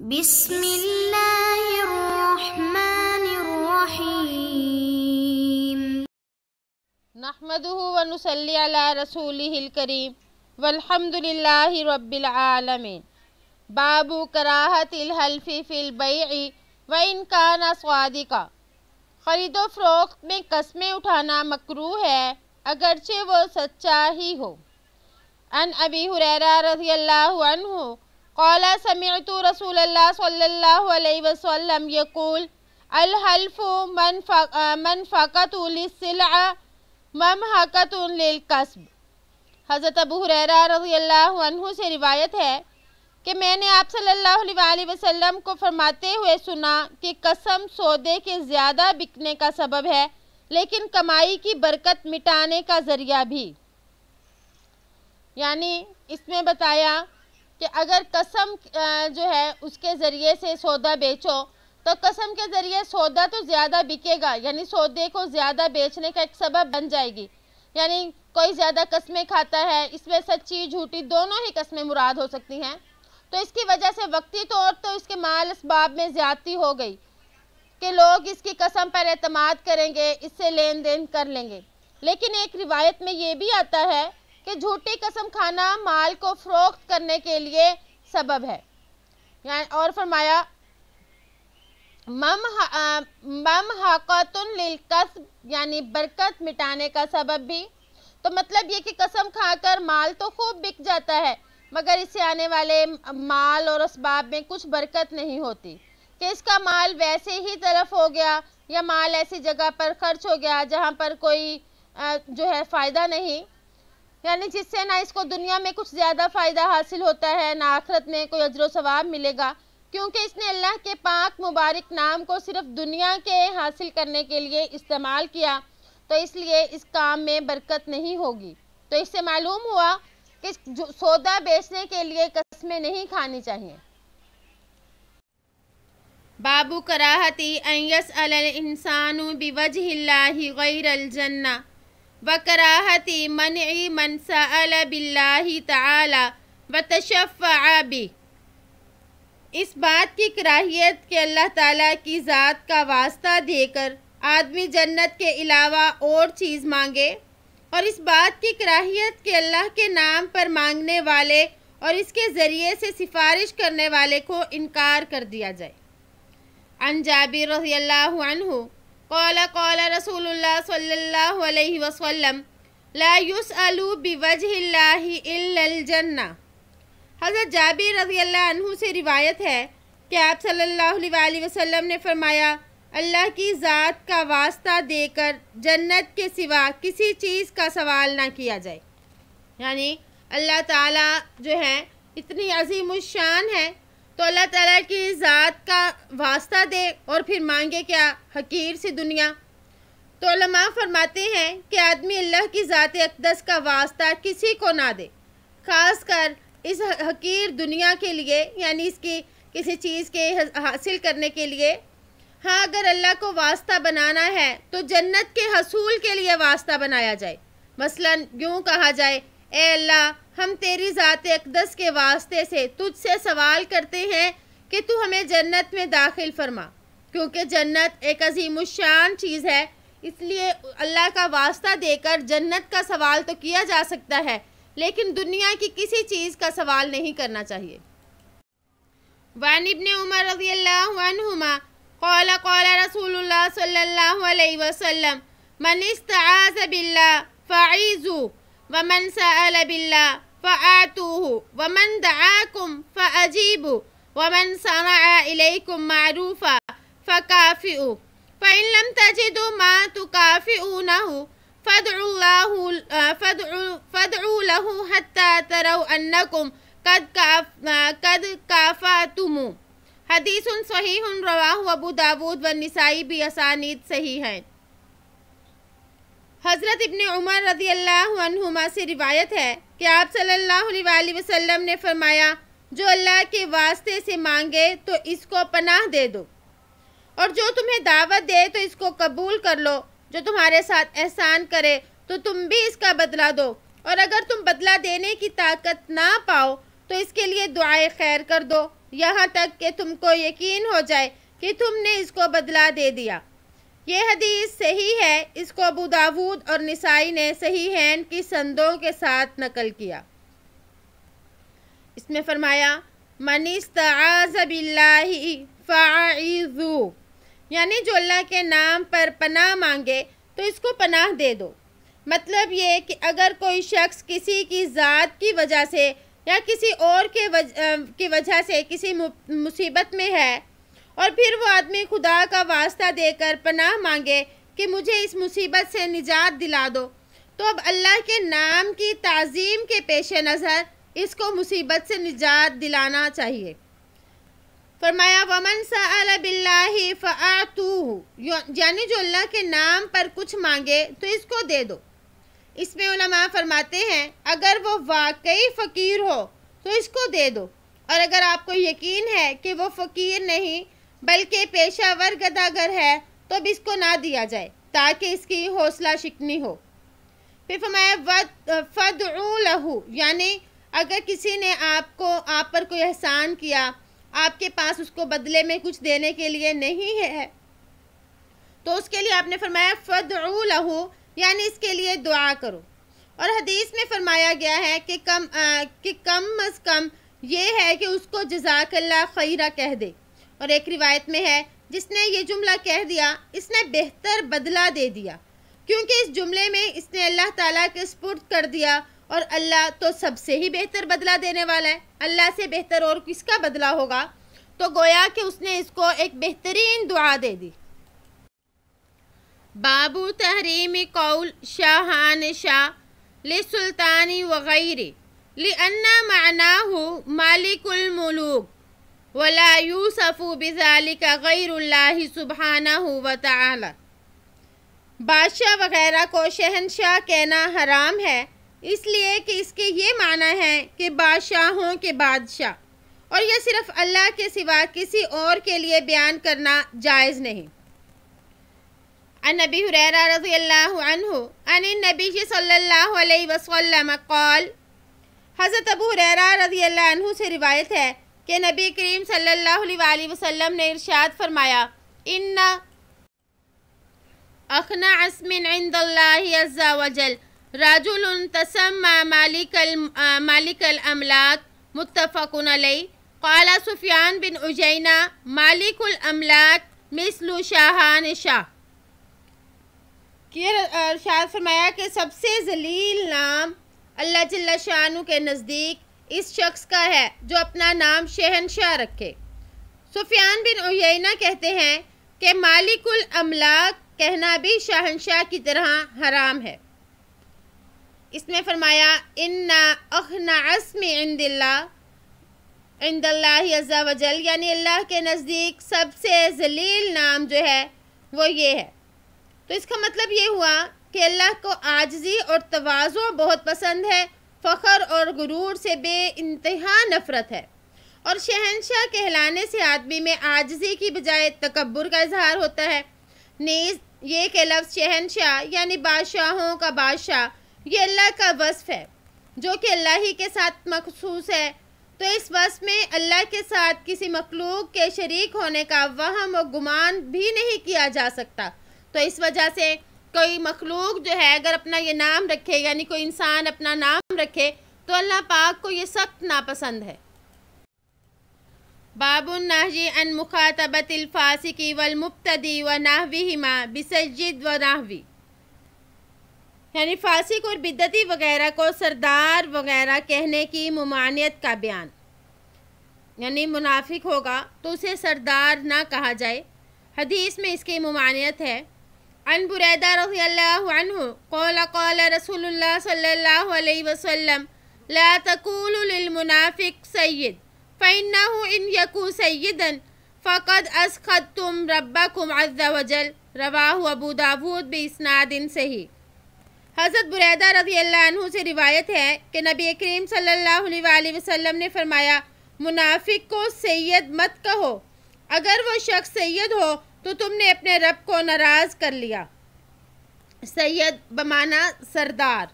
नहमदनसली रसूल करीम बाबू कराहतलहल्फ़ी फ़िलबई व इनका स्वादिका ख़रीद फ़रोख्त में कस्में उठाना मकरू है अगरचे वो सच्चा ही हो अन अबी हुररा रजी अल्लाह कौला समित रसूल वसम यकूल अलहल्फ मन फ़क़तुलसिला मम हक़तुलकस्ब हज़रत अबू हुरैरा रज़ी अल्लाह से रिवायत है कि मैंने आप सल्लल्लाहु अलैहि वसल्लम को फरमाते हुए सुना कि कसम सौदे के ज़्यादा बिकने का सबब है लेकिन कमाई की बरकत मिटाने का ज़रिया भी यानी इसमें बताया कि अगर कसम जो है उसके ज़रिए से सौदा बेचो तो कसम के ज़रिए सौदा तो ज़्यादा बिकेगा यानी सौदे को ज़्यादा बेचने का एक सबब बन जाएगी यानी कोई ज़्यादा कस्में खाता है इसमें सच्ची झूठी दोनों ही कस्में मुराद हो सकती हैं तो इसकी वजह से वक्ती तौर तो, तो इसके माल इसबाब में ज़्यादती हो गई कि लोग इसकी कसम पर अतमाद करेंगे इससे लेन देन कर लेंगे लेकिन एक रिवायत में ये भी आता है कि झूठी कसम खाना माल को फरोख्त करने के लिए सबब है और फरमाया मम हा, मम हाकतुन यानी बरकत मिटाने का सबब भी तो मतलब ये कि कसम खाकर माल तो खूब बिक जाता है मगर इससे आने वाले माल और इसबाब में कुछ बरकत नहीं होती कि इसका माल वैसे ही तरफ हो गया या माल ऐसी जगह पर खर्च हो गया जहाँ पर कोई जो है फ़ायदा नहीं यानी जिससे ना इसको दुनिया में कुछ ज़्यादा फ़ायदा हासिल होता है ना आखरत में कोई अजर सवाब मिलेगा क्योंकि इसने अल्लाह के पाक मुबारक नाम को सिर्फ दुनिया के हासिल करने के लिए इस्तेमाल किया तो इसलिए इस काम में बरकत नहीं होगी तो इससे मालूम हुआ कि सौदा बेचने के लिए कस्में नहीं खानी चाहिए बाबू कराहती अयस अल इंसान बिवज हिल्ला गैरल जन्ना वकराहती मन मन सल बिल्लाही ताला व इस बात की कराहियत के अल्लाह ताला की ज़ात का वास्ता देकर आदमी जन्नत के अलावा और चीज़ मांगे और इस बात की कराहियत के अल्लाह के नाम पर मांगने वाले और इसके ज़रिए से सिफारिश करने वाले को इनकार कर दिया जाए अनजाबी जाबिर रज़ी अल्लाह कौल कौल रसूल सल्लल्लाहु वसल्लम ला युसअलु बिवजहिल्लाहि इल्लल जन्ना हज़रत जाबिर रज़ी अल्लाह से रिवायत है कि आप सल्लल्लाहु अलैहि वसल्लम ने फरमाया अल्लाह की ज़ात का वास्ता देकर जन्नत के सिवा किसी चीज़ का सवाल ना किया जाए यानी अल्लाह ताला जो है इतनी अजीम शान है तो अल्लाह ताला की ज़ात का वास्ता दे और फिर मांगे क्या हकीर सी दुनिया तो लमा फरमाते हैं कि आदमी अल्लाह की ज़ात अकदस का वास्ता किसी को ना दे ख़ास कर इस हकीर दुनिया के लिए यानी इसकी किसी चीज़ के हासिल करने के लिए हाँ अगर अल्लाह को वास्ता बनाना है तो जन्नत के हसूल के लिए वास्ता बनाया जाए मसलन यूँ कहा जाए ए अल्लाह हम तेरी ज़ात अकदस के वास्ते से तुझसे सवाल करते हैं कि तू हमें जन्नत में दाखिल फरमा क्योंकि जन्नत एक अजीम शान चीज़ है इसलिए अल्लाह का वास्ता देकर जन्नत का सवाल तो किया जा सकता है लेकिन दुनिया की किसी चीज़ का सवाल नहीं करना चाहिए वानिबन इबन उमर रसूल सल्ला वसम बिल्ला फ़ाइज़ू ومن سأل بالله فآتوه ومن دعاكم فأجيبوا ومن صنع إليكم معروفا فكافئوا فإن لم تجدوا ما تكافئونه فادعوا الله آه، فادعوا, فادعوا له حتى تروا أنكم قد كاف آه، قد كافاتم حديث صحيح رواه أبو داود والنسائي بأسانيد صحيحين हज़रत इबन उमर रदी अल्लाहुमा से रिवायत है कि आप सल्लल्लाहु अलैहि वसल्लम ने फरमाया जो अल्लाह के वास्ते से मांगे तो इसको पनाह दे दो और जो तुम्हें दावत दे तो इसको कबूल कर लो जो तुम्हारे साथ एहसान करे तो तुम भी इसका बदला दो और अगर तुम बदला देने की ताकत ना पाओ तो इसके लिए दुआए खैर कर दो यहाँ तक कि तुमको यकीन हो जाए कि तुमने इसको बदला दे दिया ये हदीस सही है इसको अबू दाऊद और निसाई ने सही हैन की संदों के साथ नकल किया इसमें फरमाया मनी यानी जो अल्लाह के नाम पर पनाह मांगे तो इसको पनाह दे दो मतलब ये कि अगर कोई शख्स किसी की ज़ात की वजह से या किसी और के वज, की वजह से किसी मुसीबत में है और फिर वो आदमी खुदा का वास्ता देकर पनाह मांगे कि मुझे इस मुसीबत से निजात दिला दो तो अब अल्लाह के नाम की तज़ीम के पेश नज़र इसको मुसीबत से निजात दिलाना चाहिए फरमाया वमन सबिल्लाही यानी जो अल्लाह के नाम पर कुछ मांगे तो इसको दे दो इसमें उलमा फरमाते हैं अगर वो वाकई फ़कीर हो तो इसको दे दो और अगर आपको यकीन है कि वो फ़कीर नहीं बल्कि पेशावर गदागर है तो अब इसको ना दिया जाए ताकि इसकी हौसला शिकनी हो फिर फरमाया फद लहू यानी अगर किसी ने आपको आप पर कोई एहसान किया आपके पास उसको बदले में कुछ देने के लिए नहीं है तो उसके लिए आपने फरमाया फद लहू यानी इसके लिए दुआ करो और हदीस में फरमाया गया है कि कम आ, कि कम अज़ कम ये है कि उसको जजाकल्ला खैरा कह दे और एक रिवायत में है जिसने ये जुमला कह दिया इसने बेहतर बदला दे दिया क्योंकि इस जुमले में इसने अल्लाह ताला के स्पुर्द कर दिया और अल्लाह तो सबसे ही बेहतर बदला देने वाला है अल्लाह से बेहतर और किसका बदला होगा तो गोया कि उसने इसको एक बेहतरीन दुआ दे दी बाबू तहरीम कौल शाहान शाह सुल्तानी वगैरह लिअन्ना माना हो मुलूक वला यूसफ़ु का गैर सुबहाना वाली बादशाह वगैरह को शहनशाह कहना हराम है इसलिए कि इसके ये माना है कि बादशाहों के बादशाह और यह सिर्फ अल्लाह के सिवा किसी और के लिए बयान करना जायज़ नहीं अनबी हुरैरा रजी अल्लाह नबी सल्लल्लाहु अलैहि कौल हज़रत अबू हुरैरा रजी अल्लाह से रिवायत है कि नबी करीम सल्लल्लाहु अलैहि वसल्लम ने इरशाद फरमाया इन अखना असमिन वजल राजुल तसम मालिकल मालिकल अमलाक मुतफ़न कला सुफियान बिन उजैना मालिक अमलाक मिसलु शाहान शाह कि फरमाया कि सबसे जलील नाम अल्लाह जल्ला शाहनु के नज़दीक इस शख्स का है जो अपना नाम शहनशाह रखे सुफियान बिन उयना कहते हैं कि मालिकुल अमला कहना भी शहनशाह की तरह हराम है इसमें फरमाया इन्ना अखना असम इंदिल्ला वजल यानी अल्लाह के नज़दीक सबसे जलील नाम जो है वो ये है तो इसका मतलब ये हुआ कि अल्लाह को आजजी और तोज़ो बहुत पसंद है फ़ख्र और गुरूर से इंतहा नफ़रत है और शहनशाह कहलाने से आदमी में आजजी की बजाय तकबर का इजहार होता है नीज ये के लफ्ज़ शहनशाह यानी बादशाहों का बादशाह ये अल्लाह का वसफ है जो कि अल्लाह ही के साथ मखसूस है तो इस वस में अल्लाह के साथ किसी मखलूक के शरीक होने का वहम और गुमान भी नहीं किया जा सकता तो इस वजह से कोई मखलूक जो है अगर अपना ये नाम रखे यानी कोई इंसान अपना नाम रखे तो अल्लाह पाक को ये सख्त नापसंद है बाबुल नाहजी अन मुखातबतफ़ासिकी वलमुबतदी व नाहवी हिमा बिसजिद व नाहवी यानी फासिक और बिदती वगैरह को सरदार वगैरह कहने की ममानियत का बयान यानी मुनाफिक होगा तो उसे सरदार ना कहा जाए हदीस में इसकी ममानियत है عن بريدة رضي الله عنه قال قال رسول الله صلى الله عليه وسلم لا تقول للمنافق سيد فإنه إن يكون سيدا فقد أسخطتم ربكم عز وجل رواه أبو داود بإسناد से हज़रत बुरैदा रजी अल्लाह से रिवायत है कि नबी करीम सल्लल्लाहु अलैहि वसल्लम ने फरमाया मुनाफिक को सैयद मत कहो अगर वो शख्स सैयद हो तो तुमने अपने रब को नाराज़ कर लिया सैयद बमाना सरदार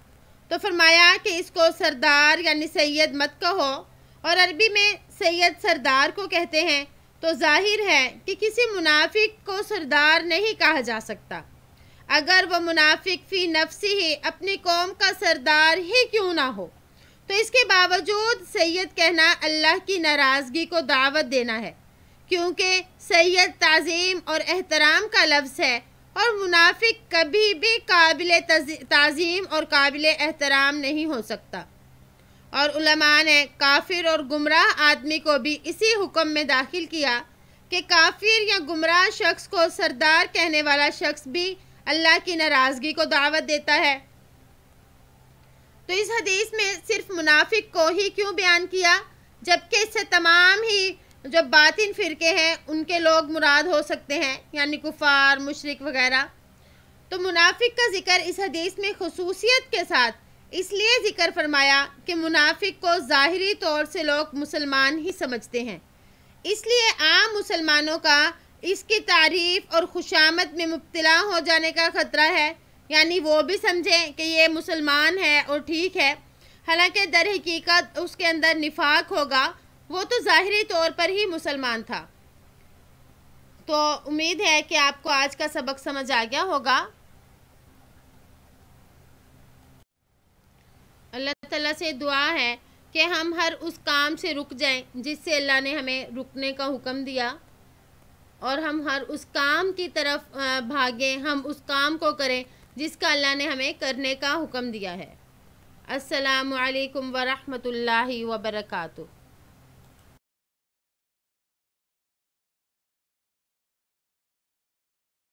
तो फरमाया कि इसको सरदार यानी सैयद मत कहो और अरबी में सैयद सरदार को कहते हैं तो जाहिर है कि किसी मुनाफिक को सरदार नहीं कहा जा सकता अगर वह मुनाफिक फ़ी नफसी ही अपनी कौम का सरदार ही क्यों ना हो तो इसके बावजूद सैयद कहना अल्लाह की नाराज़गी को दावत देना है क्योंकि सैयद तज़ीम और एहतराम का लफ्ज़ है और मुनाफिक कभी भी काबिल तज़ीम और काबिल एहतराम नहीं हो सकता और उलमा ने काफिर और गुमराह आदमी को भी इसी हुक्म में दाखिल किया कि काफिर या गुमराह शख्स को सरदार कहने वाला शख्स भी अल्लाह की नाराज़गी को दावत देता है तो इस हदीस में सिर्फ मुनाफिक को ही क्यों बयान किया जबकि इससे तमाम ही जब बातिन फ़िरके हैं उनके लोग मुराद हो सकते हैं यानी कुफार मुशरक वगैरह तो मुनाफिक का जिक्र इस हदीस में खसूसियत के साथ इसलिए ज़िक्र फरमाया कि मुनाफिक को ज़ाहरी तौर से लोग मुसलमान ही समझते हैं इसलिए आम मुसलमानों का इसकी तारीफ़ और खुशामद में मुबतला हो जाने का ख़तरा है यानी वो भी समझें कि ये मुसलमान है और ठीक है हालांकि दर हकीकत उसके अंदर निफाक होगा वो तो ज़ाहरी तौर पर ही मुसलमान था तो उम्मीद है कि आपको आज का सबक समझ आ गया होगा अल्लाह ताला से दुआ है कि हम हर उस काम से रुक जाएं जिससे अल्लाह ने हमें रुकने का हुक्म दिया और हम हर उस काम की तरफ भागें हम उस काम को करें जिसका अल्लाह ने हमें करने का हुक्म दिया है असलकम वरहमल वबरकू